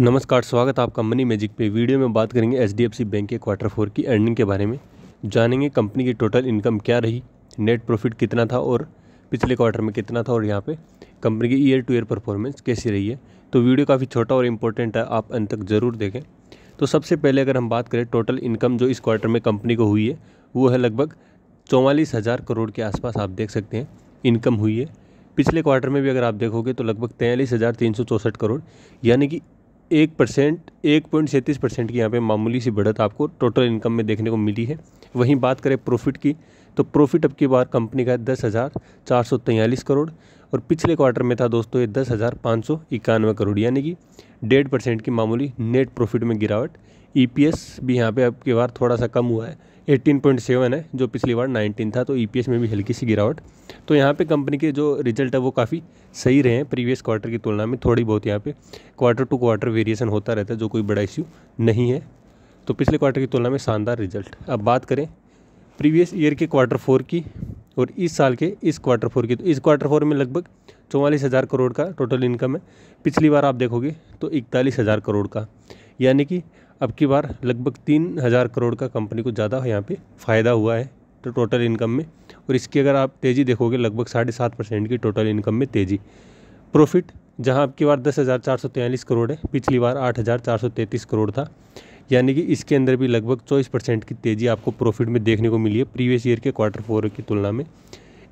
नमस्कार स्वागत है आपका मनी मैजिक पे वीडियो में बात करेंगे एच बैंक के क्वार्टर फोर की अर्निंग के बारे में जानेंगे कंपनी की टोटल इनकम क्या रही नेट प्रॉफिट कितना था और पिछले क्वार्टर में कितना था और यहाँ पे कंपनी की ईयर टू ईयर परफॉर्मेंस कैसी रही है तो वीडियो काफ़ी छोटा और इम्पोर्टेंट है आप अंत तक ज़रूर देखें तो सबसे पहले अगर हम बात करें टोटल इनकम जो इस क्वार्टर में कंपनी को हुई है वो है लगभग चौवालीस हज़ार करोड़ के आसपास आप देख सकते हैं इनकम हुई है पिछले क्वार्टर में भी अगर आप देखोगे तो लगभग तैंतालीस हज़ार तीन सौ चौंसठ करोड़ यानी कि एक परसेंट एक पॉइंट सैंतीस परसेंट की यहाँ पे मामूली सी बढ़त आपको टोटल इनकम में देखने को मिली है वहीं बात करें प्रॉफिट की तो प्रॉफिट अब की बार कंपनी का है दस हज़ार चार सौ तैंतालीस करोड़ और पिछले क्वार्टर में था दोस्तों ये दस हज़ार पाँच सौ इक्यानवे करोड़ यानी कि डेढ़ परसेंट की मामूली नेट प्रॉफिट में गिरावट ई e भी यहाँ पर अब की बार थोड़ा सा कम हुआ है 18.7 है जो पिछली बार 19 था तो ई e में भी हल्की सी गिरावट तो यहाँ पे कंपनी के जो रिजल्ट है वो काफ़ी सही रहे हैं प्रीवियस क्वार्टर की तुलना में थोड़ी बहुत यहाँ पे क्वार्टर टू क्वार्टर वेरिएशन होता रहता है जो कोई बड़ा इश्यू नहीं है तो पिछले क्वार्टर की तुलना में शानदार रिजल्ट अब बात करें प्रीवियस ईयर के क्वार्टर फोर की और इस साल के इस क्वार्टर फोर की तो इस क्वार्टर फोर में लगभग चौवालीस हज़ार करोड़ का टोटल इनकम है पिछली बार आप देखोगे तो इकतालीस हज़ार करोड़ का यानी कि अब की बार लगभग तीन हज़ार करोड़ का कंपनी को ज़्यादा यहाँ पे फ़ायदा हुआ है तो टोटल इनकम में और इसकी अगर आप तेज़ी देखोगे लगभग साढ़े सात परसेंट की टोटल इनकम में तेज़ी प्रॉफिट जहाँ आपकी बार दस हज़ार चार सौ तैंतालीस करोड़ है पिछली बार आठ हज़ार चार सौ तैंतीस करोड़ था यानी कि इसके अंदर भी लगभग चौबीस परसेंट की तेज़ी आपको प्रॉफिट में देखने को मिली है प्रीवियस ईयर के क्वार्टर फोर की तुलना में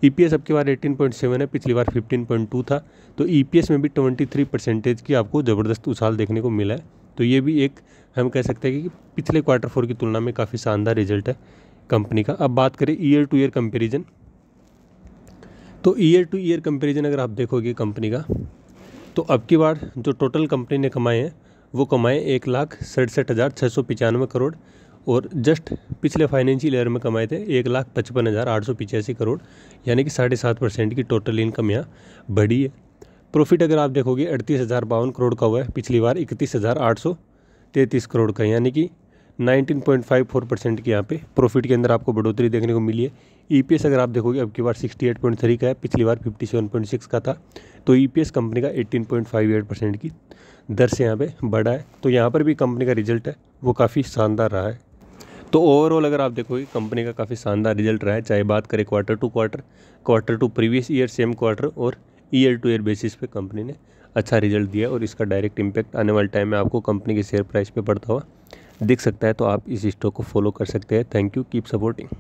ई पी एस आपके बार एटीन पॉइंट सेवन है पिछली बार फिफ्टीन पॉइंट टू था तो ई पी एस में भी ट्वेंटी थ्री परसेंटेज की आपको ज़बरदस्त उछाल देखने को मिला है तो ये भी एक हम कह सकते हैं कि पिछले क्वार्टर फोर की तुलना में काफ़ी शानदार रिजल्ट है कंपनी का अब बात करें ईयर टू ईयर कंपेरिजन तो ईयर टू ईयर कंपेरिजन अगर आप देखोगे कंपनी का तो अब की बार जो टोटल कंपनी ने कमाए हैं वो कमाए एक लाख सड़सठ हज़ार छः सौ पचानवे करोड़ और जस्ट पिछले फाइनेंशियल ईयर में कमाए थे एक लाख पचपन हज़ार आठ सौ पिचासी करोड़ यानी कि साढ़े सात परसेंट की टोटल इनकम यहाँ बढ़ी है प्रॉफिट अगर आप देखोगे अड़तीस हज़ार बावन करोड़ का हुआ है पिछली बार इकतीस हज़ार आठ सौ तैंतीस करोड़ का यानी कि 19.54 परसेंट की यहाँ पे प्रॉफिट के अंदर आपको बढ़ोतरी देखने को मिली है ईपीएस e अगर आप देखोगे अब की बार 68.3 का है पिछली बार 57.6 का था तो ईपीएस e कंपनी का 18.58 परसेंट की दर से यहाँ पे बढ़ा है तो यहाँ पर भी कंपनी का रिजल्ट है वो काफ़ी शानदार रहा है तो ओवरऑल अगर आप देखोगे कंपनी का काफ़ी शानदार रिजल्ट रहा है चाहे बात करें quarter to quarter quarter to previous year same quarter और ईयर टू ईयर बेसिस पे कंपनी ने अच्छा रिजल्ट दिया और इसका डायरेक्ट इम्पैक्ट आने वाले टाइम में आपको कंपनी के शेयर प्राइस पर पड़ता हुआ दिख सकता है तो आप इस स्टॉक को फॉलो कर सकते हैं थैंक यू कीप सपोर्टिंग